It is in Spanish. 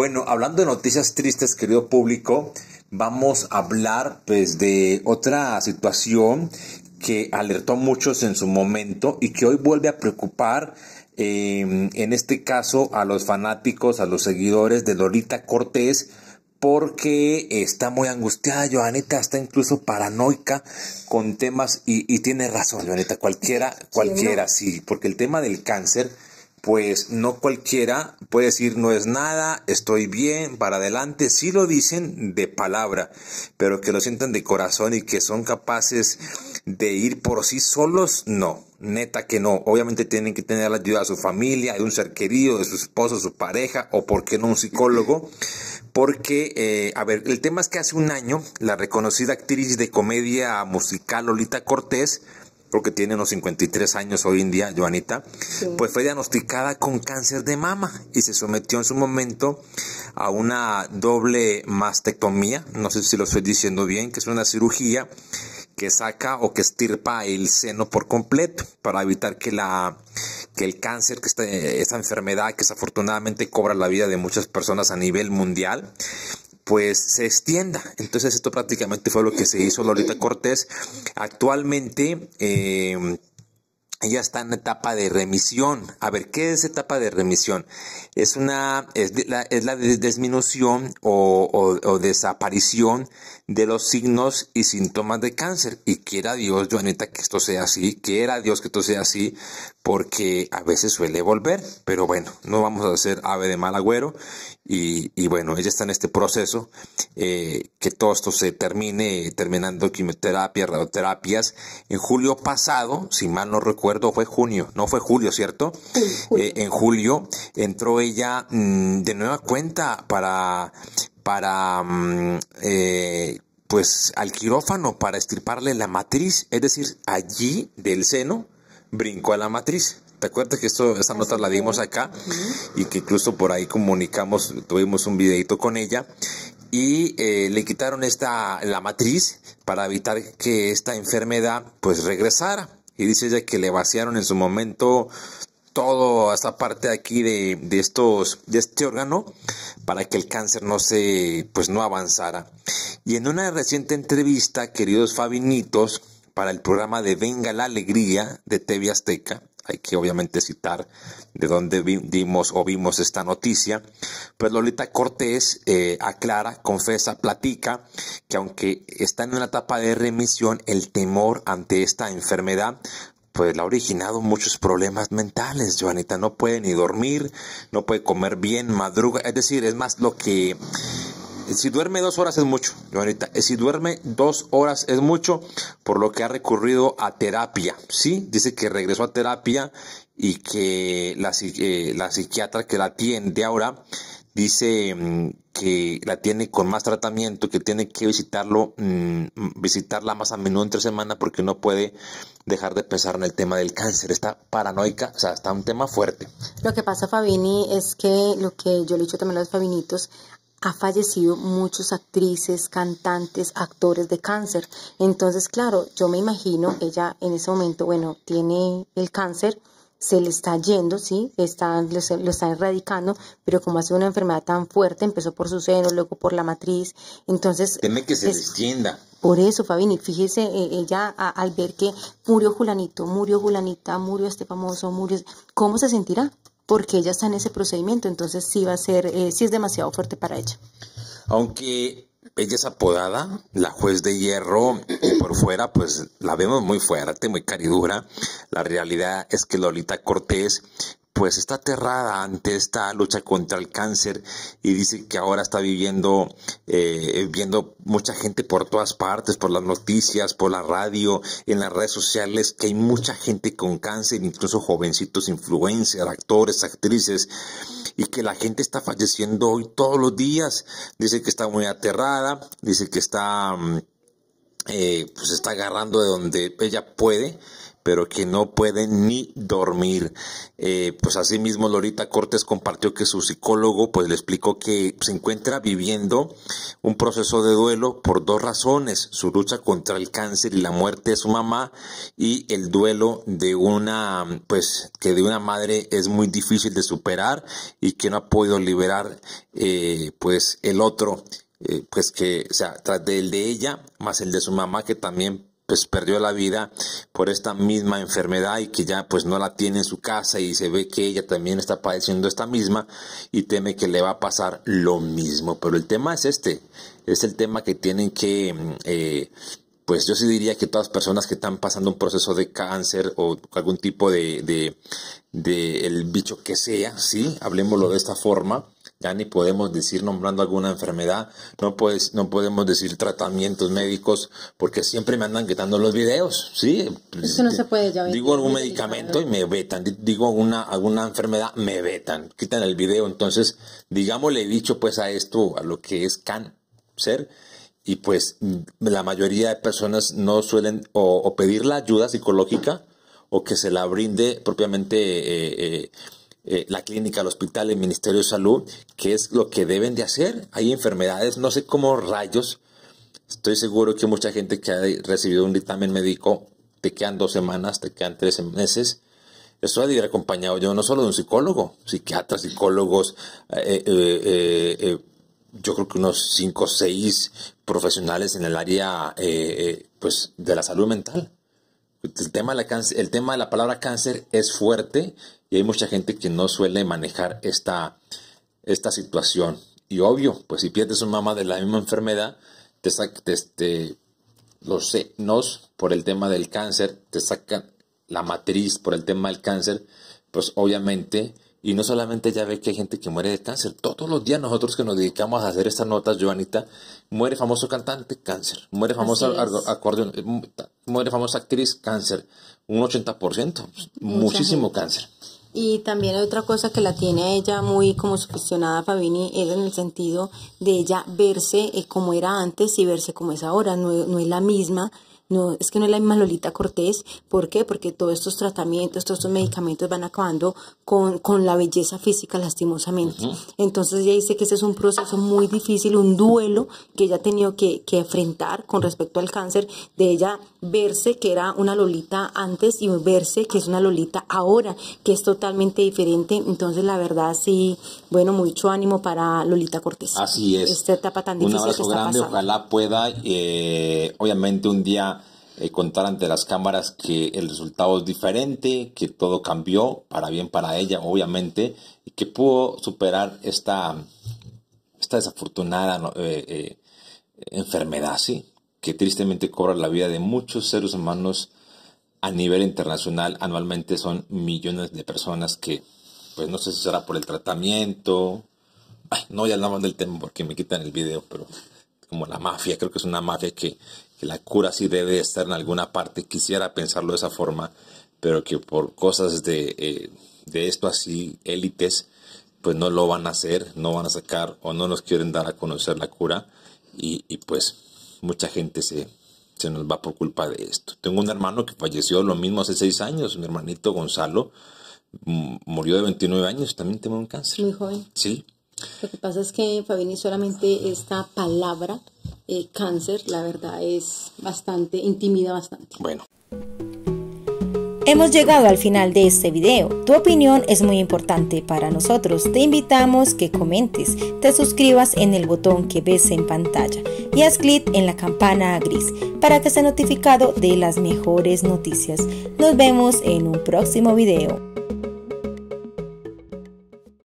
Bueno, hablando de noticias tristes, querido público, vamos a hablar pues de otra situación que alertó a muchos en su momento y que hoy vuelve a preocupar em, en este caso a los fanáticos, a los seguidores de Lolita Cortés, porque está muy angustiada, Joanita está incluso paranoica con temas y, tiene razón, Joanita, cualquiera, cualquiera, sí, porque el tema del cáncer pues no cualquiera puede decir no es nada, estoy bien, para adelante, sí lo dicen de palabra, pero que lo sientan de corazón y que son capaces de ir por sí solos, no, neta que no. Obviamente tienen que tener la ayuda de su familia, de un ser querido, de su esposo, su pareja o por qué no un psicólogo, porque, eh, a ver, el tema es que hace un año la reconocida actriz de comedia musical Lolita Cortés, porque tiene unos 53 años hoy en día, Joanita, pues fue diagnosticada con cáncer de mama y se sometió en su momento a una doble mastectomía, no sé si lo estoy diciendo bien, que es una cirugía que saca o que estirpa el seno por completo para evitar que la que el cáncer, que esta, esta enfermedad que desafortunadamente cobra la vida de muchas personas a nivel mundial, pues se extienda. Entonces esto prácticamente fue lo que se hizo Lolita Cortés. Actualmente... Em, ella está en etapa de remisión. A ver, ¿qué es etapa de remisión? Es una es la, es disminución o, o, desaparición de los signos y síntomas de cáncer. Y quiera Dios, Joanita, que esto sea así, quiera Dios que esto sea así, porque a veces suele volver, pero bueno, no vamos a ser ave de mal agüero y, bueno, ella está en este proceso, eh, que todo esto se termine, terminando quimioterapias radioterapias. En julio pasado, si mal no recuerdo, fue junio, no fue julio, ¿cierto? Eh, en julio entró ella mm, de nueva cuenta para, para mm, eh, pues al quirófano para estirparle la matriz, es decir, allí del seno, brincó a la matriz. ¿Te acuerdas que esto, esta nota la dimos acá y que incluso por ahí comunicamos, tuvimos un videito con ella y eh, le quitaron esta, la matriz para evitar que esta enfermedad pues regresara. Y dice ella que le vaciaron en su momento ...todo, esta parte aquí de, de, estos, de este órgano para que el cáncer no se, pues no avanzara. Y en una reciente entrevista, queridos Fabinitos, para el programa de Venga la Alegría de TV Azteca. Hay que obviamente citar de dónde vimos o vimos esta noticia. Pues Lolita Cortés eh, aclara, confesa, platica que aunque está en una etapa de remisión, el temor ante esta enfermedad pues le ha originado muchos problemas mentales, Joanita. No puede ni dormir, no puede comer bien, madruga. Es decir, es más lo que si duerme dos horas es mucho, Joanita. Si duerme dos horas es mucho, por lo que ha recurrido a terapia. Sí, dice que regresó a terapia y que la, eh, psiquiatra que la atiende ahora dice mm, que la tiene con más tratamiento, que tiene que visitarlo, mm, visitarla más a menudo entre semana porque no puede dejar de pensar en el tema del cáncer. Está paranoica, o sea, está un tema fuerte. Lo que pasa, Fabini, es que lo que yo le he dicho también a los Fabinitos, ha fallecido muchos actrices, cantantes, actores de cáncer. Entonces, claro, yo me imagino, ella en ese momento, bueno, tiene el cáncer, se le está yendo, sí, está, lo, está erradicando, pero como ha sido una enfermedad tan fuerte, empezó por su seno, luego por la matriz, entonces... Teme que se extienda. Por eso, Fabini, fíjese, eh, ella al ver que murió Julanito, murió Julanita, murió este famoso, murió... ¿Cómo se sentirá? porque ella está en ese procedimiento, entonces sí va a ser, eh, es demasiado fuerte para ella. Aunque ella es apodada, la juez de hierro, por fuera, pues la vemos muy fuerte, muy caridura. La realidad es que Lolita Cortés pues está aterrada ante esta lucha contra el cáncer y dice que ahora está viviendo, eh, viendo mucha gente por todas partes, por las noticias, por la radio, en las redes sociales, que hay mucha gente con cáncer, incluso jovencitos, influencers, actores, actrices, y que la gente está falleciendo hoy todos los días. Dice que está muy aterrada, dice que está, mm, eh, pues está agarrando de donde ella puede pero que no pueden ni dormir. Eh, pues pues mismo Lorita Cortés compartió que su psicólogo pues le explicó que se encuentra viviendo un proceso de duelo por dos razones, su lucha contra el cáncer y la muerte de su mamá y el duelo de una, pues que de una madre es muy difícil de superar y que no ha podido liberar eh, pues el otro. Eh, pues que, o sea, tras del de ella, más el de su mamá, que también pues perdió la vida por esta misma enfermedad y que ya pues no la tiene en su casa y se ve que ella también está padeciendo esta misma y teme que le va a pasar lo mismo. Pero el tema es este, es el tema que tienen que... Eh, pues yo sí diría que todas personas que están pasando un proceso de cáncer o algún tipo de, el bicho que sea, ¿sí? Hablemoslo de esta forma, ya ni podemos decir nombrando alguna enfermedad, no, no podemos decir tratamientos médicos, porque siempre me andan quitando los videos, ¿sí? Eso no se puede, ya Digo algún medicamento y me vetan, digo alguna, alguna enfermedad, me vetan, quitan el video. Entonces, digámosle dicho pues a esto, a lo que es cáncer, y pues la mayoría de personas no suelen o, pedir la ayuda psicológica o que se la brinde propiamente... Eh, eh, eh, la clínica, el hospital, el Ministerio de Salud, ¿Qué es lo que deben de hacer. Hay enfermedades, no sé cómo rayos. Estoy seguro que mucha gente que ha recibido un dictamen médico, te quedan dos semanas, te quedan tres meses. Eso ha de ir acompañado yo no solo de un psicólogo, psiquiatras, psicólogos, eh, eh, yo creo que unos cinco o seis profesionales en el área pues, de la salud mental. El tema, el tema de la palabra cáncer es fuerte y hay mucha gente que no suele manejar esta, esta situación. Y obvio, pues si pierdes un mamá de la misma enfermedad, te saca, este, los senos por el tema del cáncer, te sacan la matriz por el tema del cáncer, pues obviamente, y no solamente ya ve que hay gente que muere de cáncer, todos los días nosotros que nos dedicamos a hacer estas notas, Joanita, muere famoso cantante, cáncer, muere famoso acordeón, eh, muere famosa actriz, cáncer, un 80%, muchísimo cáncer. Y también hay otra cosa que la tiene a ella muy como sugestionada Fabini, es en el sentido de ella verse eh, como era antes y verse como es ahora, no, no es la misma no, es que no es la misma Lolita Cortés. ¿Por qué? Porque todos estos tratamientos, todos estos medicamentos van acabando con, con la belleza física, lastimosamente. Entonces ella dice que ese es un proceso muy difícil, un duelo que ella ha tenido que, que enfrentar con respecto al cáncer, de ella verse que era una Lolita antes y verse que es una Lolita ahora, que es totalmente diferente. Entonces, la verdad, sí, bueno, mucho ánimo para Lolita Cortés. Así es. Esta etapa tan difícil. Un abrazo grande, ojalá pueda, eh, obviamente, un día eh, contar ante las cámaras que el resultado es diferente, que todo cambió para bien para ella, obviamente, y que pudo superar esta, esta desafortunada eh, eh, enfermedad, sí, que tristemente cobra la vida de muchos seres humanos a nivel internacional. Anualmente son millones de personas que, pues no sé si será por el tratamiento. Ay, no, ya hablamos del tema porque me quitan el video, pero como la mafia, creo que es una mafia que que la cura sí debe estar en alguna parte, quisiera pensarlo de esa forma, pero que por cosas eh, de, esto así, élites, pues no lo van a hacer, no van a sacar o no nos quieren dar a conocer la cura y, pues mucha gente se, se nos va por culpa de esto. Tengo un hermano que falleció lo mismo hace seis años, mi hermanito Gonzalo mm, murió de 29 años, también tenía un cáncer. Muy joven. Sí, lo que pasa es que, Fabini, solamente esta palabra, eh, cáncer, la verdad es bastante, intimida bastante. Bueno. Hemos llegado al final de este video. Tu opinión es muy importante para nosotros. Te invitamos que comentes, te suscribas en el botón que ves en pantalla y haz clic en la campana gris para que sea notificado de las mejores noticias. Nos vemos en un próximo video.